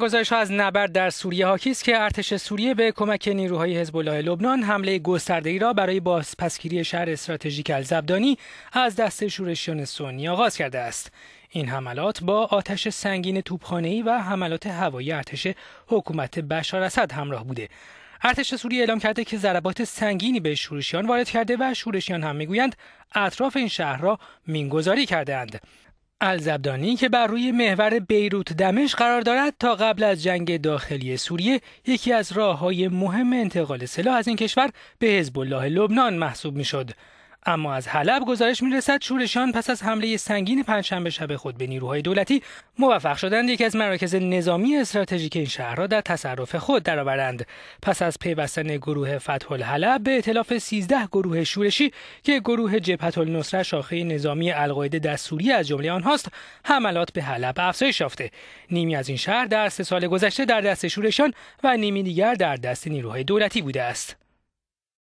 گزارش ها از نبرد در سوریه حاکی است که ارتش سوریه به کمک نیروهای حزب الله لبنان حمله گسترده ای را برای بازپسگیری شهر استراتژیک الزبدانی از دست شورشیان سنی آغاز کرده است. این حملات با آتش سنگین ای و حملات هوایی ارتش حکومت بشار اسد همراه بوده. ارتش سوریه اعلام کرده که ضربات سنگینی به شورشیان وارد کرده و شورشیان هم میگویند اطراف این شهر را مینگذاری کرده الزبدانی که بر روی محور بیروت دمشق قرار دارد تا قبل از جنگ داخلی سوریه یکی از راه های مهم انتقال سلاح از این کشور به حزب الله لبنان محسوب شد. اما از حلب گزارش میرسد شورشان پس از حمله سنگین پنجشنبه شب خود به نیروهای دولتی موفق شدند یکی از مراکز نظامی استراتژیک این شهر را در تصرف خود درآورند پس از پیوستن گروه فتح الحلب به ائتلاف 13 گروه شورشی که گروه جبهه النصره شاخه نظامی القاعده در سوریه از جمله آنهاست حملات به حلب افزایش یافته نیمی از این شهر در سه سال گذشته در دست شورشان و نیمی دیگر در دست نیروهای دولتی بوده است